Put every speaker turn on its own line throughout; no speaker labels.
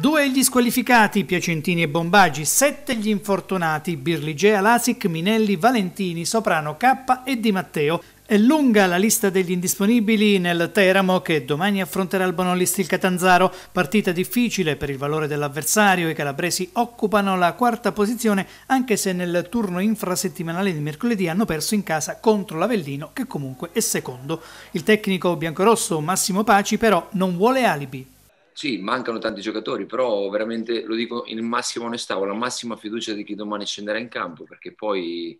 Due gli squalificati, Piacentini e Bombaggi, sette gli infortunati, Birligea, Lasic, Minelli, Valentini, Soprano, K e Di Matteo. È lunga la lista degli indisponibili nel Teramo che domani affronterà il Bonolisti il Catanzaro. Partita difficile per il valore dell'avversario. I calabresi occupano la quarta posizione anche se nel turno infrasettimanale di mercoledì hanno perso in casa contro l'Avellino che comunque è secondo. Il tecnico biancorosso Massimo Paci però non vuole alibi
sì, mancano tanti giocatori, però veramente lo dico in massima onestà, ho la massima fiducia di chi domani scenderà in campo, perché poi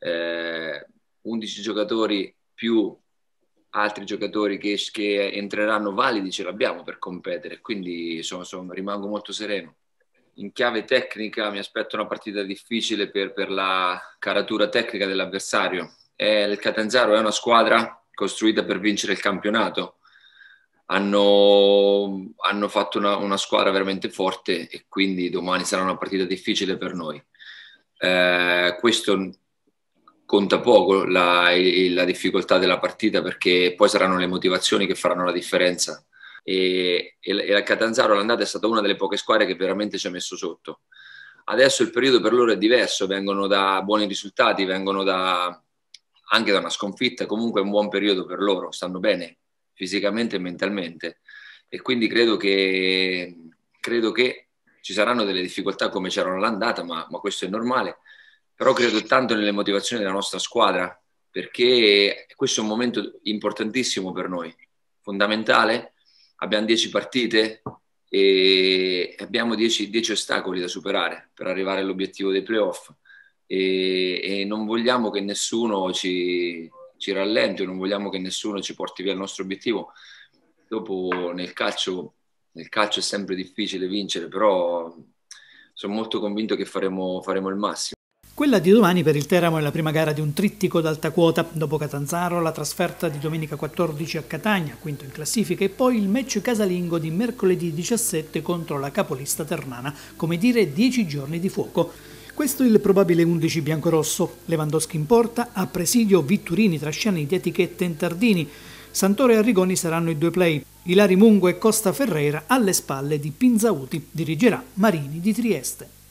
eh, 11 giocatori più altri giocatori che, che, entreranno validi ce l'abbiamo per competere, quindi sono, sono, rimango molto sereno. In chiave tecnica mi aspetto una partita difficile per, per la caratura tecnica dell'avversario. Eh, il Catanzaro è una squadra costruita per vincere il campionato hanno, hanno fatto una, una, squadra veramente forte e quindi domani sarà una partita difficile per noi. Eh, questo conta poco la, la, difficoltà della partita perché poi saranno le motivazioni che faranno la differenza. E, e, e la Catanzaro all'andata è stata una delle poche squadre che veramente ci ha messo sotto. Adesso il periodo per loro è diverso, vengono da buoni risultati, vengono da, anche da una sconfitta, comunque è un buon periodo per loro, stanno bene, fisicamente e mentalmente. E quindi credo che, credo che ci saranno delle difficoltà come c'erano l'andata, ma, ma questo è normale. Però credo tanto nelle motivazioni della nostra squadra, perché questo è un momento importantissimo per noi, fondamentale. Abbiamo dieci partite e abbiamo dieci, 10 ostacoli da superare per arrivare all'obiettivo dei playoff e, e non vogliamo che nessuno ci, ci rallenti, non vogliamo che nessuno ci porti via il nostro obiettivo. Dopo nel calcio, nel calcio è sempre difficile vincere, però sono molto convinto che faremo, faremo il massimo.
Quella di domani per il Teramo è la prima gara di un trittico d'alta quota, dopo Catanzaro la trasferta di domenica 14 a Catania, quinto in classifica, e poi il match casalingo di mercoledì 17 contro la capolista Ternana, come dire 10 giorni di fuoco. Questo il probabile 11 biancorosso. Lewandowski in porta, a presidio Vitturini, Trasciani, Dietiche e Tardini. Santoro e Arrigoni saranno i due play. Ilari Mungo e Costa Ferreira alle spalle di Pinzauti. Dirigerà Marini di Trieste.